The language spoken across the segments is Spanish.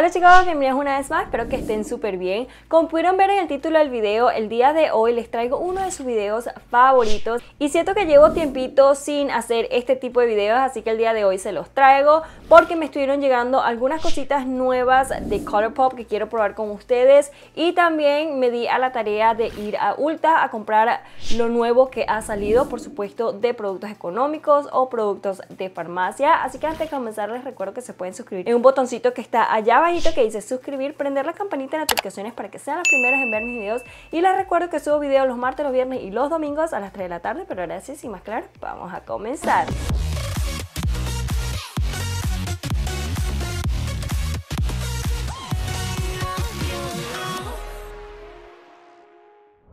Hola chicos, bienvenidos una vez más, espero que estén súper bien. Como pudieron ver en el título del video, el día de hoy les traigo uno de sus videos favoritos y siento que llevo tiempito sin hacer este tipo de videos, así que el día de hoy se los traigo porque me estuvieron llegando algunas cositas nuevas de Colourpop que quiero probar con ustedes y también me di a la tarea de ir a Ulta a comprar lo nuevo que ha salido, por supuesto, de productos económicos o productos de farmacia. Así que antes de comenzar les recuerdo que se pueden suscribir en un botoncito que está allá que dice suscribir, prender la campanita de notificaciones para que sean las primeras en ver mis videos. Y les recuerdo que subo videos los martes, los viernes y los domingos a las 3 de la tarde, pero ahora sí, sin más claro, vamos a comenzar.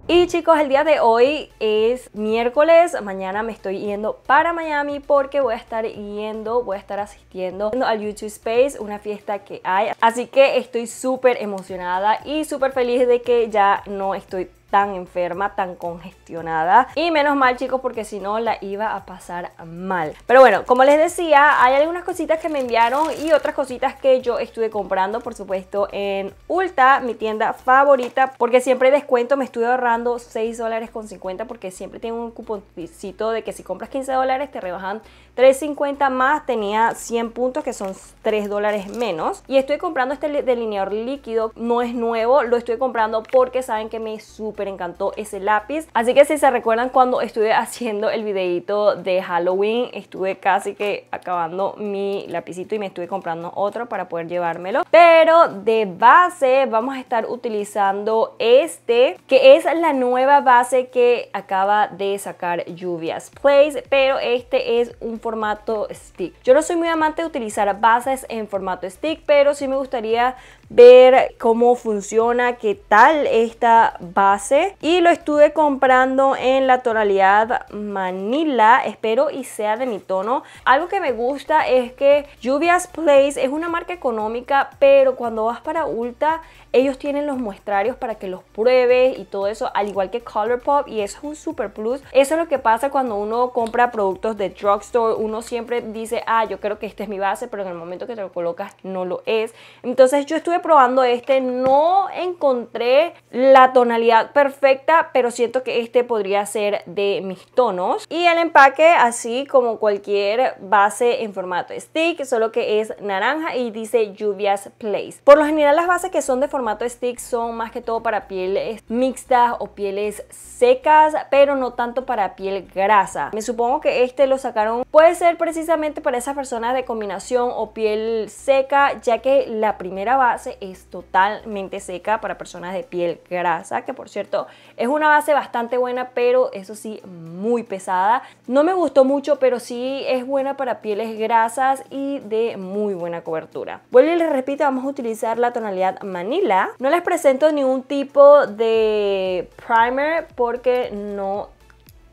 Y chicos, el día de hoy es miércoles, mañana me estoy yendo para Miami porque voy a estar yendo, voy a estar asistiendo al YouTube Space, una fiesta que hay. Así que estoy súper emocionada y súper feliz de que ya no estoy tan enferma, tan congestionada. Y menos mal, chicos, porque si no la iba a pasar mal. Pero bueno, como les decía, hay algunas cositas que me enviaron y otras cositas que yo estuve comprando, por supuesto, en Ulta, mi tienda favorita, porque siempre descuento, me estuve ahorrando 6 dólares con 50 porque siempre tengo un cuponcito de que si compras 15 dólares te rebajan 3.50 más tenía 100 puntos que son 3 dólares menos. Y estoy comprando este delineador líquido, no es nuevo, lo estoy comprando porque saben que me súper encantó ese lápiz. Así que si se recuerdan cuando estuve haciendo el videito de Halloween, estuve casi que acabando mi lapicito y me estuve comprando otro para poder llevármelo. Pero de base vamos a estar utilizando este, que es la nueva base que acaba de sacar Lluvias Place, pero este es un formato stick. Yo no soy muy amante de utilizar bases en formato stick, pero sí me gustaría ver cómo funciona, qué tal esta base. Y lo estuve comprando en la tonalidad Manila, espero y sea de mi tono. Algo que me gusta es que Lluvias Place es una marca económica, pero cuando vas para Ulta, ellos tienen los muestrarios para que los pruebes y todo eso, al igual que Colourpop, y eso es un super plus. Eso es lo que pasa cuando uno compra productos de drugstore, uno siempre dice, ah, yo creo que esta es mi base, pero en el momento que te lo colocas no lo es. Entonces yo estuve probando este, no encontré la tonalidad perfecta, pero siento que este podría ser de mis tonos. Y el empaque, así como cualquier base en formato stick, solo que es naranja y dice Lluvias Place. Por lo general las bases que son de formato stick son más que todo para pieles mixtas o pieles secas, pero no tanto para piel grasa. Me supongo que este lo sacaron, puede ser precisamente para esas personas de combinación o piel seca, ya que la primera base es totalmente seca para personas de piel grasa, que por cierto es una base bastante buena, pero eso sí, muy pesada. No me gustó mucho, pero sí es buena para pieles grasas y de muy buena cobertura. Vuelvo y les repito, vamos a utilizar la tonalidad Manila. No les presento ningún tipo de primer porque no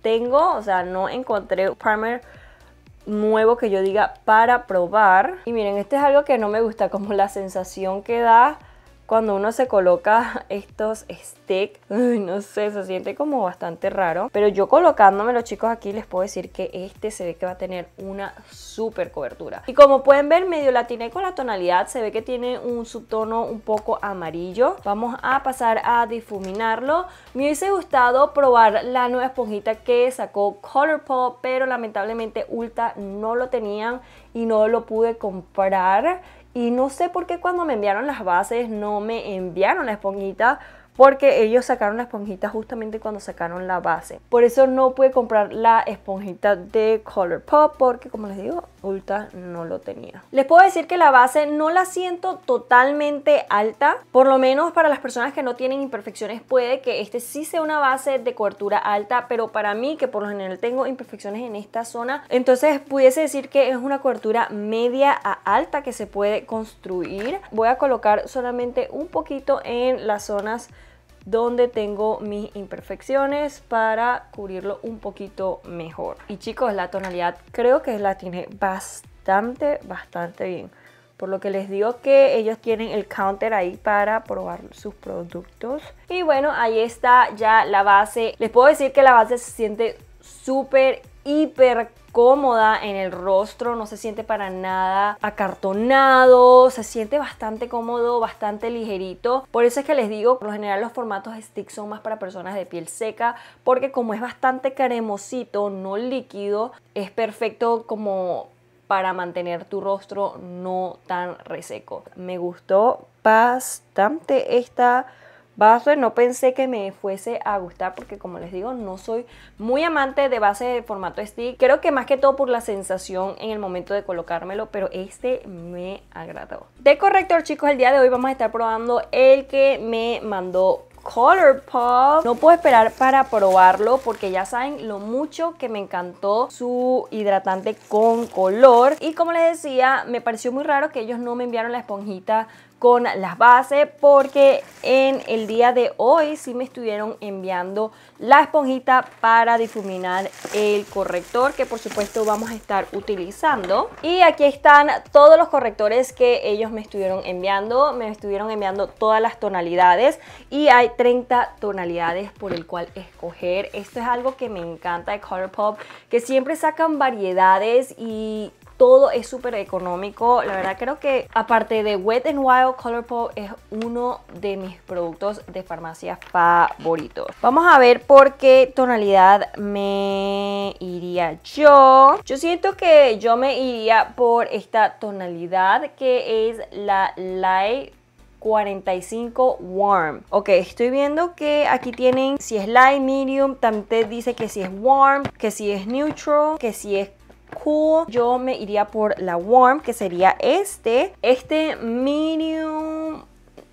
tengo, o sea, no encontré primer nuevo que yo diga para probar. Y miren, este es algo que no me gusta, como la sensación que da cuando uno se coloca estos stick, no sé, se siente como bastante raro. Pero yo colocándome los chicos aquí les puedo decir que este se ve que va a tener una super cobertura. Y como pueden ver, medio latiné con la tonalidad, se ve que tiene un subtono un poco amarillo. Vamos a pasar a difuminarlo. Me hubiese gustado probar la nueva esponjita que sacó Colourpop, pero lamentablemente Ulta no lo tenían y no lo pude comprar y no sé por qué cuando me enviaron las bases no me enviaron la esponjita porque ellos sacaron la esponjita justamente cuando sacaron la base. Por eso no pude comprar la esponjita de Colourpop porque como les digo, no lo tenía. Les puedo decir que la base no la siento totalmente alta, por lo menos para las personas que no tienen imperfecciones puede que este sí sea una base de cobertura alta, pero para mí que por lo general tengo imperfecciones en esta zona, entonces pudiese decir que es una cobertura media a alta que se puede construir. Voy a colocar solamente un poquito en las zonas donde tengo mis imperfecciones para cubrirlo un poquito mejor. Y chicos, la tonalidad creo que la tiene bastante, bastante bien. Por lo que les digo que ellos tienen el counter ahí para probar sus productos. Y bueno, ahí está ya la base. Les puedo decir que la base se siente súper hiper cómoda en el rostro, no se siente para nada acartonado, se siente bastante cómodo, bastante ligerito. Por eso es que les digo, por lo general los formatos stick son más para personas de piel seca, porque como es bastante cremosito, no líquido, es perfecto como para mantener tu rostro no tan reseco. Me gustó bastante esta base. No pensé que me fuese a gustar porque como les digo, no soy muy amante de base de formato stick. Creo que más que todo por la sensación en el momento de colocármelo, pero este me agradó. De corrector chicos, el día de hoy vamos a estar probando el que me mandó Colourpop. No puedo esperar para probarlo porque ya saben lo mucho que me encantó su hidratante con color. Y como les decía, me pareció muy raro que ellos no me enviaron la esponjita con las bases porque en el día de hoy sí me estuvieron enviando la esponjita para difuminar el corrector que por supuesto vamos a estar utilizando y aquí están todos los correctores que ellos me estuvieron enviando me estuvieron enviando todas las tonalidades y hay 30 tonalidades por el cual escoger esto es algo que me encanta de Colourpop que siempre sacan variedades y todo es súper económico. La verdad creo que aparte de Wet n Wild, Colourpop es uno de mis productos de farmacia favoritos. Vamos a ver por qué tonalidad me iría yo. Yo siento que yo me iría por esta tonalidad que es la Light 45 warm. Ok, estoy viendo que aquí tienen si es light, medium, también te dice que si es warm, que si es neutral, que si es yo me iría por la warm, que sería este. Este medium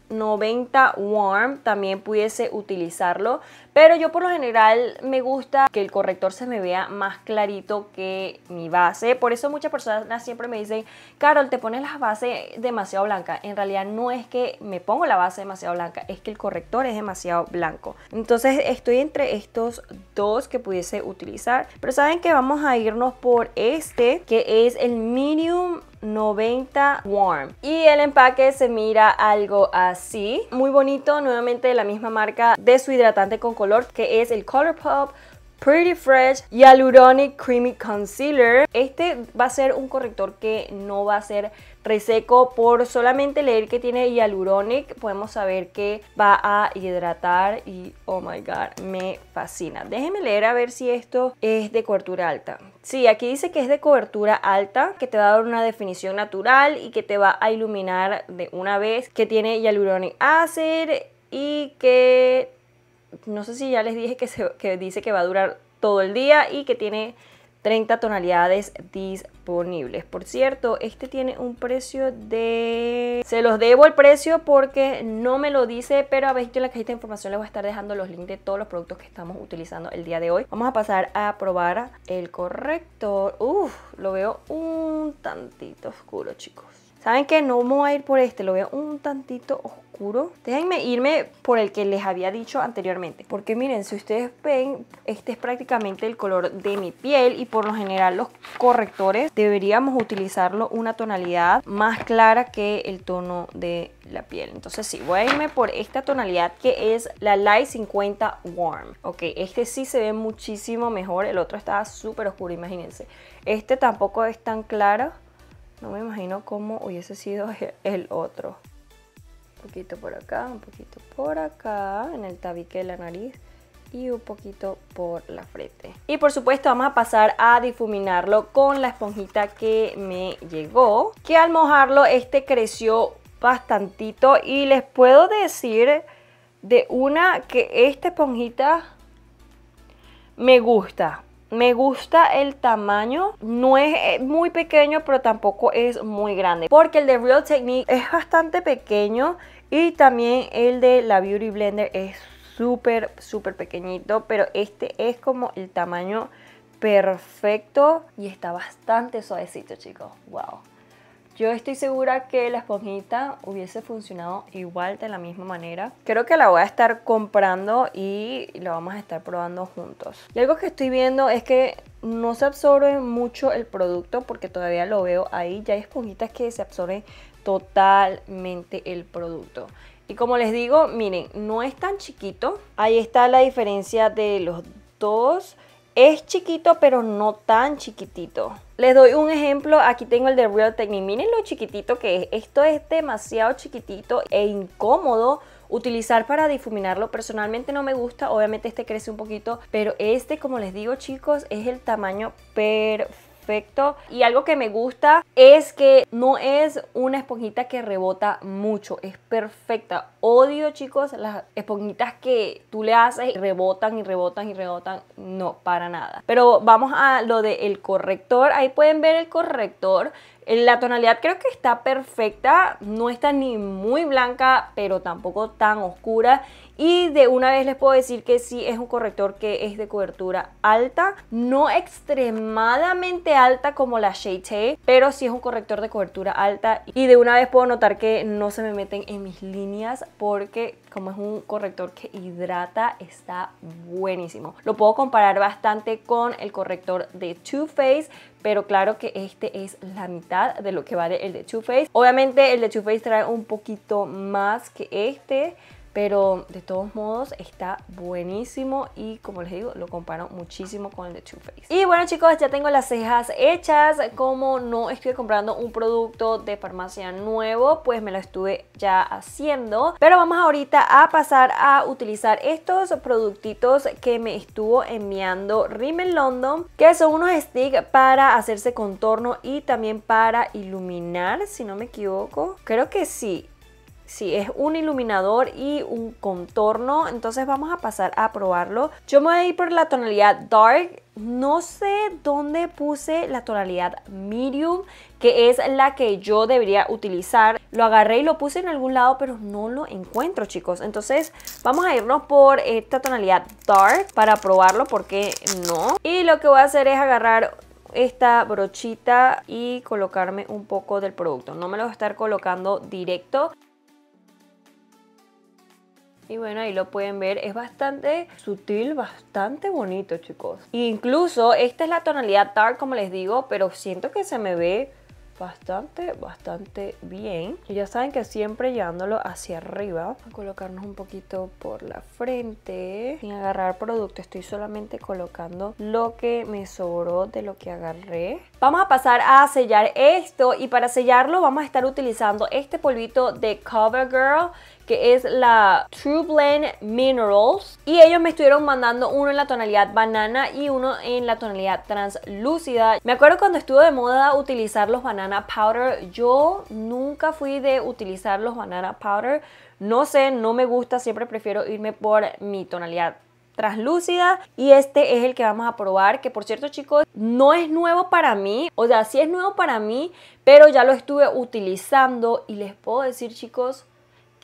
90 warm también pudiese utilizarlo pero yo por lo general me gusta que el corrector se me vea más clarito que mi base. Por eso muchas personas siempre me dicen, Carol, te pones la base demasiado blanca. En realidad no es que me pongo la base demasiado blanca, es que el corrector es demasiado blanco. Entonces estoy entre estos dos que pudiese utilizar. Pero saben que vamos a irnos por este, que es el Medium 90 Warm. Y el empaque se mira algo así. Muy bonito, nuevamente de la misma marca de su hidratante con color que es el Colourpop Pretty Fresh Hyaluronic Creamy Concealer. Este va a ser un corrector que no va a ser reseco. Por solamente leer que tiene Hyaluronic podemos saber que va a hidratar y oh my god, me fascina. Déjenme leer a ver si esto es de cobertura alta. Sí, aquí dice que es de cobertura alta, que te va a dar una definición natural y que te va a iluminar de una vez, que tiene Hyaluronic Acid y que no sé si ya les dije que, se, dice que va a durar todo el día y que tiene 30 tonalidades disponibles. Por cierto, este tiene un precio de... Se los debo el precio porque no me lo dice, pero yo en la cajita de información les voy a estar dejando los links de todos los productos que estamos utilizando el día de hoy. Vamos a pasar a probar el corrector. Uf, lo veo un tantito oscuro, chicos. ¿Saben que No me voy a ir por este, lo veo un tantito oscuro. Déjenme irme por el que les había dicho anteriormente. Porque miren, si ustedes ven, este es prácticamente el color de mi piel. Y por lo general los correctores deberíamos utilizarlo una tonalidad más clara que el tono de la piel. Entonces sí, voy a irme por esta tonalidad que es la Light 50 Warm. Ok, este sí se ve muchísimo mejor. El otro estaba súper oscuro, imagínense. Este tampoco es tan claro. No me imagino cómo hubiese sido el otro. Un poquito por acá, un poquito por acá, en el tabique de la nariz y un poquito por la frente. Y por supuesto vamos a pasar a difuminarlo con la esponjita que me llegó, que al mojarlo este creció bastantito y les puedo decir de una que esta esponjita me gusta me gusta el tamaño, no es eh, muy pequeño, pero tampoco es muy grande. Porque el de Real Technique es bastante pequeño y también el de la Beauty Blender es súper, súper pequeñito, pero este es como el tamaño perfecto y está bastante suavecito, chicos. ¡Wow! Yo estoy segura que la esponjita hubiese funcionado igual de la misma manera. Creo que la voy a estar comprando y la vamos a estar probando juntos. Y algo que estoy viendo es que no se absorbe mucho el producto porque todavía lo veo ahí. Ya hay esponjitas que se absorben totalmente el producto. Y como les digo, miren, no es tan chiquito. Ahí está la diferencia de los dos. Es chiquito, pero no tan chiquitito. Les doy un ejemplo, aquí tengo el de Real Technique, miren lo chiquitito que es, esto es demasiado chiquitito e incómodo utilizar para difuminarlo. Personalmente no me gusta, obviamente este crece un poquito, pero este, como les digo chicos, es el tamaño perfecto y algo que me gusta es que no es una esponjita que rebota mucho, es perfecta. Odio, chicos, las esponjitas que tú le haces y rebotan y rebotan y rebotan. No, para nada. Pero vamos a lo del corrector. Ahí pueden ver el corrector. La tonalidad creo que está perfecta, no está ni muy blanca, pero tampoco tan oscura. Y de una vez les puedo decir que sí es un corrector que es de cobertura alta, no extremadamente alta como la Shade Tay, pero sí es un corrector de cobertura alta. Y de una vez puedo notar que no se me meten en mis líneas porque como es un corrector que hidrata, está buenísimo. Lo puedo comparar bastante con el corrector de Too Faced, pero claro que este es la mitad de lo que vale el de Too Obviamente el de Too Faced trae un poquito más que este, pero de todos modos está buenísimo y como les digo, lo comparo muchísimo con el de Too Faced. Y bueno chicos, ya tengo las cejas hechas. Como no estoy comprando un producto de farmacia nuevo, pues me lo estuve ya haciendo. Pero vamos ahorita a pasar a utilizar estos productitos que me estuvo enviando Rimmel London, que son unos sticks para hacerse contorno y también para iluminar, si no me equivoco. Creo que sí. Sí, es un iluminador y un contorno. Entonces vamos a pasar a probarlo. Yo me voy a ir por la tonalidad dark. No sé dónde puse la tonalidad medium, que es la que yo debería utilizar. Lo agarré y lo puse en algún lado, pero no lo encuentro, chicos. Entonces vamos a irnos por esta tonalidad dark para probarlo, porque no. Y lo que voy a hacer es agarrar esta brochita y colocarme un poco del producto. No me lo voy a estar colocando directo. Y bueno, ahí lo pueden ver. Es bastante sutil, bastante bonito, chicos. Incluso esta es la tonalidad dark, como les digo, pero siento que se me ve bastante, bastante bien. Y ya saben que siempre llevándolo hacia arriba. A colocarnos un poquito por la frente. Sin agarrar producto, estoy solamente colocando lo que me sobró de lo que agarré. Vamos a pasar a sellar esto y para sellarlo vamos a estar utilizando este polvito de CoverGirl que es la True Blend Minerals. Y ellos me estuvieron mandando uno en la tonalidad banana y uno en la tonalidad translúcida. Me acuerdo cuando estuvo de moda utilizar los banana powder. Yo nunca fui de utilizar los banana powder. No sé, no me gusta. Siempre prefiero irme por mi tonalidad translúcida y este es el que vamos a probar que por cierto chicos no es nuevo para mí o sea sí es nuevo para mí pero ya lo estuve utilizando y les puedo decir chicos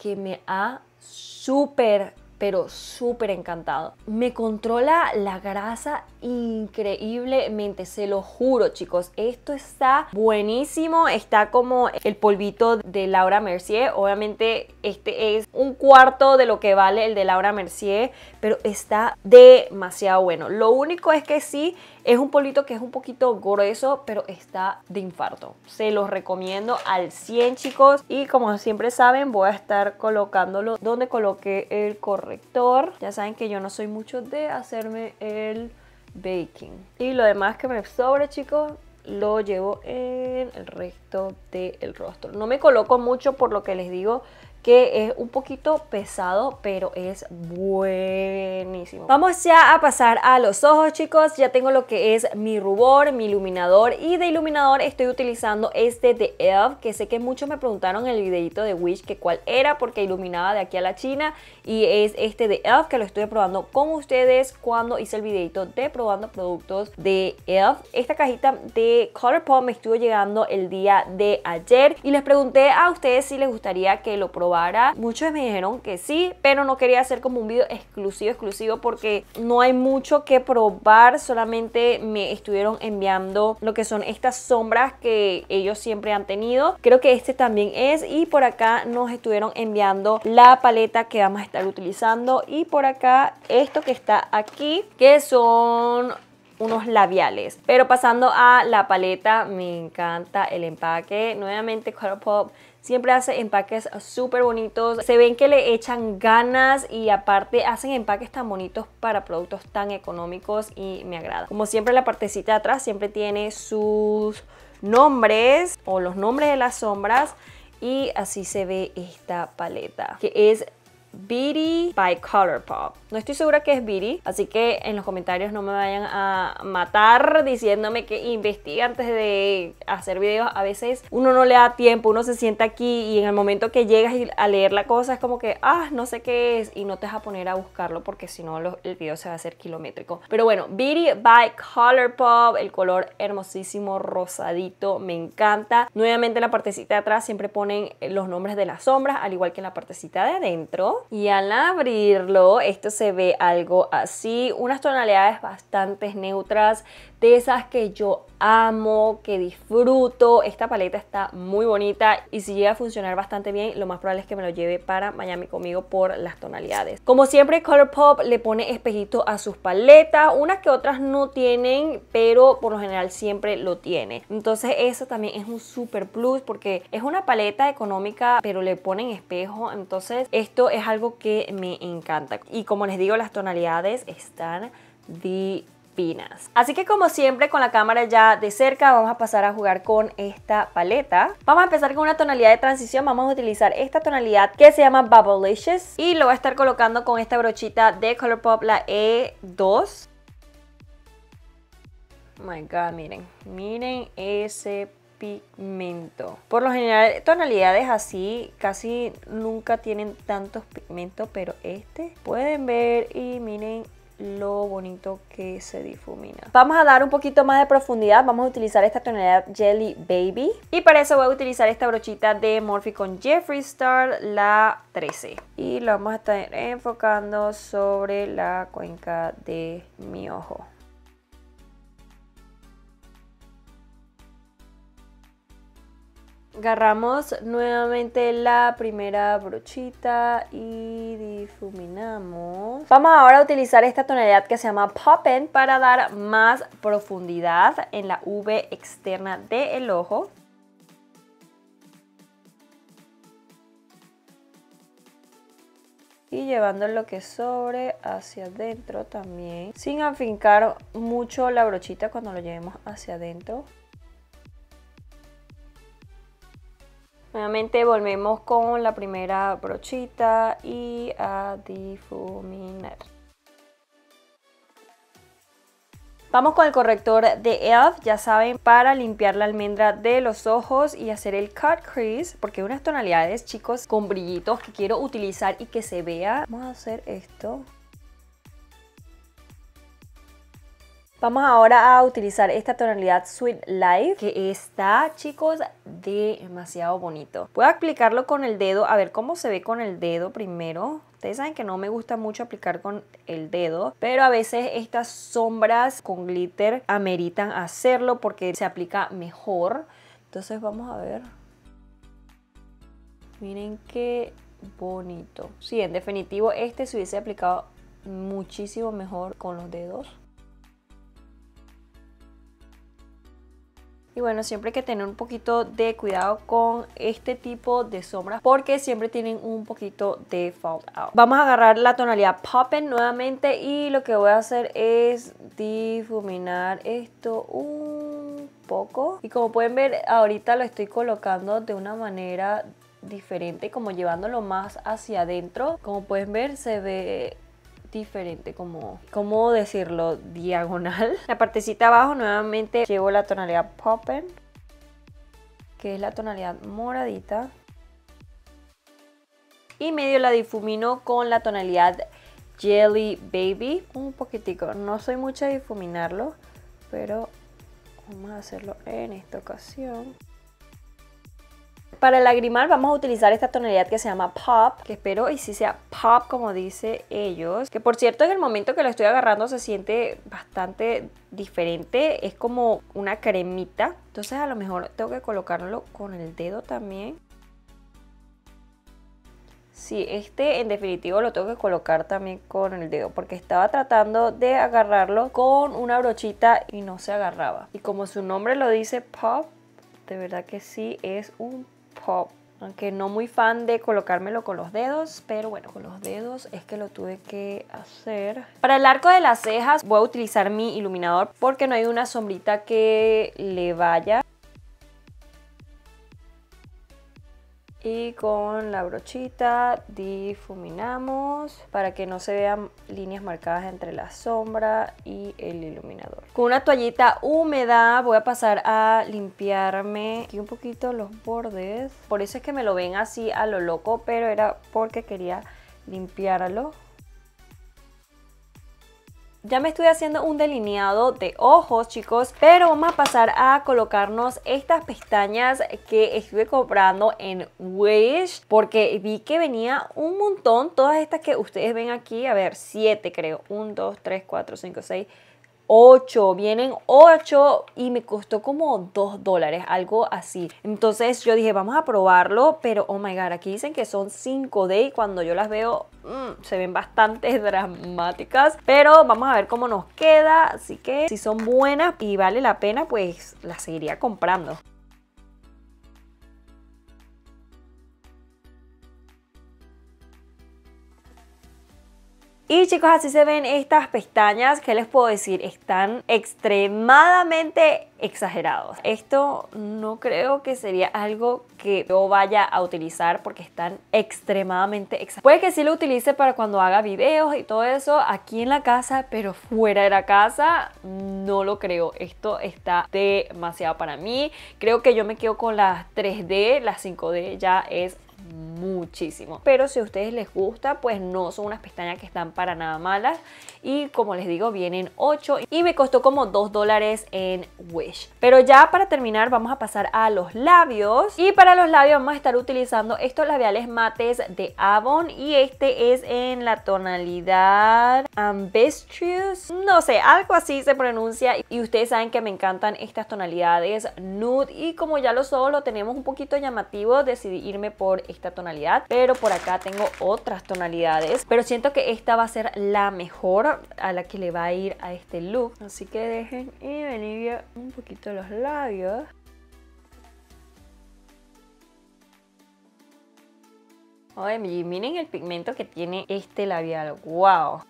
que me ha súper pero súper encantado. Me controla la grasa increíblemente, se lo juro chicos. Esto está buenísimo, está como el polvito de Laura Mercier. Obviamente este es un cuarto de lo que vale el de Laura Mercier, pero está demasiado bueno. Lo único es que sí, es un polito que es un poquito grueso, pero está de infarto. Se los recomiendo al 100, chicos. Y como siempre saben, voy a estar colocándolo donde coloqué el corrector. Ya saben que yo no soy mucho de hacerme el baking. Y lo demás que me sobra, chicos, lo llevo en el resto del rostro. No me coloco mucho por lo que les digo que es un poquito pesado, pero es buenísimo. Vamos ya a pasar a los ojos, chicos. Ya tengo lo que es mi rubor, mi iluminador y de iluminador estoy utilizando este de ELF, que sé que muchos me preguntaron en el videito de Wish que cuál era porque iluminaba de aquí a la China y es este de ELF que lo estoy probando con ustedes cuando hice el videito de probando productos de ELF. Esta cajita de Colourpop me estuvo llegando el día de ayer y les pregunté a ustedes si les gustaría que lo probara Muchos me dijeron que sí, pero no quería hacer como un video exclusivo, exclusivo, porque no hay mucho que probar. Solamente me estuvieron enviando lo que son estas sombras que ellos siempre han tenido. Creo que este también es. Y por acá nos estuvieron enviando la paleta que vamos a estar utilizando. Y por acá esto que está aquí, que son unos labiales. Pero pasando a la paleta, me encanta el empaque. Nuevamente Colourpop Siempre hace empaques súper bonitos. Se ven que le echan ganas y aparte hacen empaques tan bonitos para productos tan económicos y me agrada. Como siempre la partecita de atrás siempre tiene sus nombres o los nombres de las sombras y así se ve esta paleta que es Beauty by Colourpop. No estoy segura que es Beauty, así que en los comentarios no me vayan a matar diciéndome que investiga antes de hacer videos. A veces uno no le da tiempo, uno se sienta aquí y en el momento que llegas a leer la cosa es como que, ah, no sé qué es, y no te vas a poner a buscarlo porque si no el video se va a hacer kilométrico. Pero bueno, Beauty by Colourpop, el color hermosísimo rosadito, me encanta. Nuevamente en la partecita de atrás siempre ponen los nombres de las sombras, al igual que en la partecita de adentro y al abrirlo esto se ve algo así, unas tonalidades bastante neutras, de esas que yo amo, que disfruto. Esta paleta está muy bonita y si llega a funcionar bastante bien, lo más probable es que me lo lleve para Miami conmigo por las tonalidades. Como siempre, Colourpop le pone espejito a sus paletas, unas que otras no tienen, pero por lo general siempre lo tiene. Entonces eso también es un super plus porque es una paleta económica, pero le ponen espejo, entonces esto es algo que me encanta. Y como les digo, las tonalidades están divinas. Así que como siempre con la cámara ya de cerca vamos a pasar a jugar con esta paleta. Vamos a empezar con una tonalidad de transición, vamos a utilizar esta tonalidad que se llama Bubble y lo voy a estar colocando con esta brochita de Colourpop, la E2. Oh my god, miren, miren ese pigmento. Por lo general, tonalidades así casi nunca tienen tantos pigmentos, pero este pueden ver y miren lo bonito que se difumina. Vamos a dar un poquito más de profundidad. Vamos a utilizar esta tonalidad Jelly Baby. Y para eso voy a utilizar esta brochita de Morphe con Jeffree Star, la 13. Y lo vamos a estar enfocando sobre la cuenca de mi ojo. Agarramos nuevamente la primera brochita y difuminamos. Vamos ahora a utilizar esta tonalidad que se llama Poppin para dar más profundidad en la V externa del ojo. y llevando lo que sobre hacia adentro también sin afincar mucho la brochita cuando lo llevemos hacia adentro Nuevamente volvemos con la primera brochita y a difuminar. Vamos con el corrector de ELF, ya saben, para limpiar la almendra de los ojos y hacer el cut crease, porque unas tonalidades, chicos, con brillitos que quiero utilizar y que se vea. Vamos a hacer esto Vamos ahora a utilizar esta tonalidad Sweet Life que está, chicos, demasiado bonito. Voy a aplicarlo con el dedo, a ver cómo se ve con el dedo primero. Ustedes saben que no me gusta mucho aplicar con el dedo, pero a veces estas sombras con glitter ameritan hacerlo porque se aplica mejor. Entonces vamos a ver. Miren qué bonito. Sí, en definitivo este se hubiese aplicado muchísimo mejor con los dedos. Y bueno, siempre hay que tener un poquito de cuidado con este tipo de sombras porque siempre tienen un poquito de fallout. Vamos a agarrar la tonalidad Poppin nuevamente y lo que voy a hacer es difuminar esto un poco. Y como pueden ver, ahorita lo estoy colocando de una manera diferente, como llevándolo más hacia adentro. Como pueden ver, se ve diferente, como, ¿cómo decirlo? Diagonal. La partecita abajo nuevamente llevo la tonalidad Poppin, que es la tonalidad moradita. Y medio la difumino con la tonalidad Jelly Baby. Un poquitico, no soy mucha difuminarlo, pero vamos a hacerlo en esta ocasión. Para el lagrimal vamos a utilizar esta tonalidad que se llama Pop, que espero y si sí sea Pop como dice ellos. Que por cierto en el momento que lo estoy agarrando se siente bastante diferente, es como una cremita. Entonces a lo mejor tengo que colocarlo con el dedo también. Sí, este en definitivo lo tengo que colocar también con el dedo porque estaba tratando de agarrarlo con una brochita y no se agarraba. Y como su nombre lo dice Pop, de verdad que sí es un aunque no muy fan de colocármelo con los dedos, pero bueno, con los dedos es que lo tuve que hacer. Para el arco de las cejas voy a utilizar mi iluminador porque no hay una sombrita que le vaya. y con la brochita difuminamos para que no se vean líneas marcadas entre la sombra y el iluminador. Con una toallita húmeda voy a pasar a limpiarme aquí un poquito los bordes. Por eso es que me lo ven así a lo loco, pero era porque quería limpiarlo ya me estoy haciendo un delineado de ojos, chicos, pero vamos a pasar a colocarnos estas pestañas que estuve comprando en Wish porque vi que venía un montón, todas estas que ustedes ven aquí, a ver, siete creo, Un, dos, tres, cuatro, cinco, seis 8, vienen 8 y me costó como 2 dólares, algo así. Entonces yo dije, vamos a probarlo, pero oh my god, aquí dicen que son 5D y cuando yo las veo mm, se ven bastante dramáticas, pero vamos a ver cómo nos queda, así que si son buenas y vale la pena, pues las seguiría comprando. Y chicos, así se ven estas pestañas, ¿qué les puedo decir? Están extremadamente exagerados. Esto no creo que sería algo que yo vaya a utilizar porque están extremadamente exagerados. Puede que sí lo utilice para cuando haga videos y todo eso aquí en la casa, pero fuera de la casa no lo creo. Esto está demasiado para mí. Creo que yo me quedo con las 3D, las 5D ya es muchísimo. Pero si a ustedes les gusta, pues no son unas pestañas que están para nada malas. Y como les digo, vienen 8 y me costó como 2 dólares en Wish. Pero ya para terminar, vamos a pasar a los labios. Y para los labios vamos a estar utilizando estos labiales mates de Avon. Y este es en la tonalidad Ambestrious. No sé, algo así se pronuncia. Y ustedes saben que me encantan estas tonalidades nude. Y como ya lo solo lo tenemos un poquito llamativo, decidí irme por este esta tonalidad, pero por acá tengo otras tonalidades, pero siento que esta va a ser la mejor a la que le va a ir a este look. Así que dejen y venir un poquito los labios. Oye, miren el pigmento que tiene este labial, wow.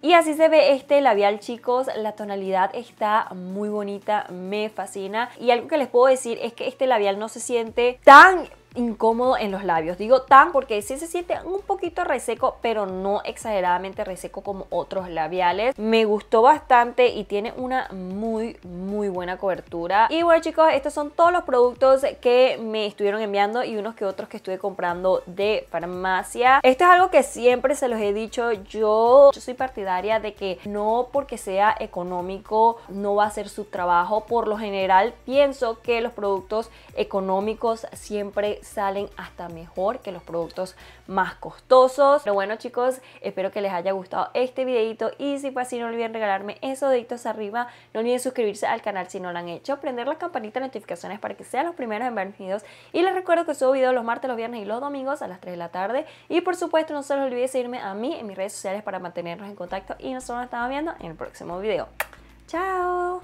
Y así se ve este labial chicos, la tonalidad está muy bonita, me fascina. Y algo que les puedo decir es que este labial no se siente tan incómodo en los labios. Digo tan porque sí se siente un poquito reseco, pero no exageradamente reseco como otros labiales. Me gustó bastante y tiene una muy, muy buena cobertura. Y bueno chicos, estos son todos los productos que me estuvieron enviando y unos que otros que estuve comprando de farmacia. Esto es algo que siempre se los he dicho. Yo, soy partidaria de que no porque sea económico no va a ser su trabajo. Por lo general pienso que los productos económicos siempre salen hasta mejor que los productos más costosos. Pero bueno chicos, espero que les haya gustado este videito y si fue así no olviden regalarme esos deditos arriba. No olviden suscribirse al canal si no lo han hecho, prender la campanita de notificaciones para que sean los primeros en ver mis videos. Y les recuerdo que subo videos los martes, los viernes y los domingos a las 3 de la tarde. Y por supuesto no se les olvide seguirme a mí en mis redes sociales para mantenernos en contacto y nosotros nos estamos viendo en el próximo video. ¡Chao!